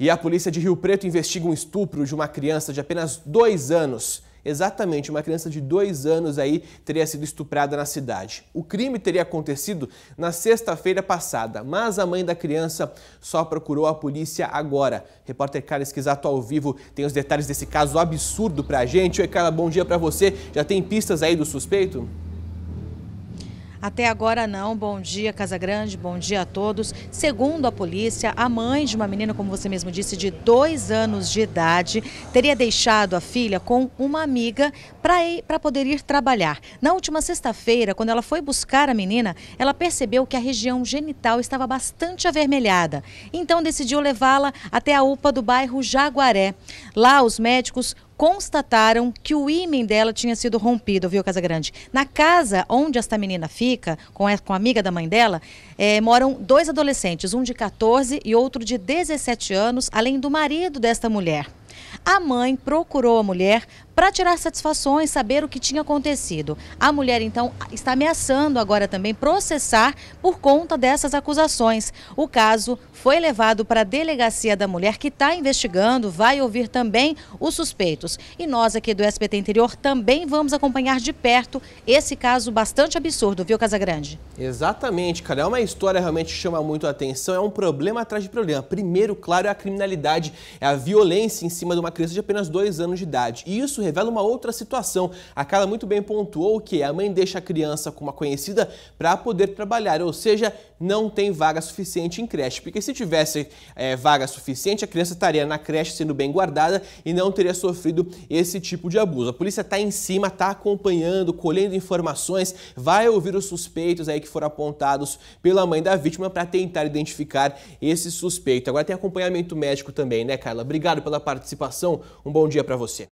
E a polícia de Rio Preto investiga um estupro de uma criança de apenas dois anos. Exatamente, uma criança de dois anos aí teria sido estuprada na cidade. O crime teria acontecido na sexta-feira passada, mas a mãe da criança só procurou a polícia agora. Repórter Carla Esquizato ao vivo tem os detalhes desse caso absurdo pra gente. Oi, Carla, bom dia pra você. Já tem pistas aí do suspeito? Até agora não. Bom dia, Casa Grande, bom dia a todos. Segundo a polícia, a mãe de uma menina, como você mesmo disse, de dois anos de idade, teria deixado a filha com uma amiga para poder ir trabalhar. Na última sexta-feira, quando ela foi buscar a menina, ela percebeu que a região genital estava bastante avermelhada. Então decidiu levá-la até a UPA do bairro Jaguaré. Lá, os médicos constataram que o imã dela tinha sido rompido, viu, Casa Grande? Na casa onde esta menina fica, com a, com a amiga da mãe dela, é, moram dois adolescentes, um de 14 e outro de 17 anos, além do marido desta mulher. A mãe procurou a mulher, para tirar satisfações, saber o que tinha acontecido. A mulher, então, está ameaçando agora também processar por conta dessas acusações. O caso foi levado para a delegacia da mulher, que está investigando, vai ouvir também os suspeitos. E nós aqui do SBT Interior também vamos acompanhar de perto esse caso bastante absurdo, viu, Casagrande? Exatamente, cara. É uma história realmente que chama muito a atenção. É um problema atrás de problema. Primeiro, claro, é a criminalidade, é a violência em cima de uma criança de apenas dois anos de idade. E isso revela uma outra situação. A Carla muito bem pontuou que a mãe deixa a criança com uma conhecida para poder trabalhar, ou seja, não tem vaga suficiente em creche. Porque se tivesse é, vaga suficiente, a criança estaria na creche sendo bem guardada e não teria sofrido esse tipo de abuso. A polícia está em cima, está acompanhando, colhendo informações, vai ouvir os suspeitos aí que foram apontados pela mãe da vítima para tentar identificar esse suspeito. Agora tem acompanhamento médico também, né, Carla? Obrigado pela participação. Um bom dia para você.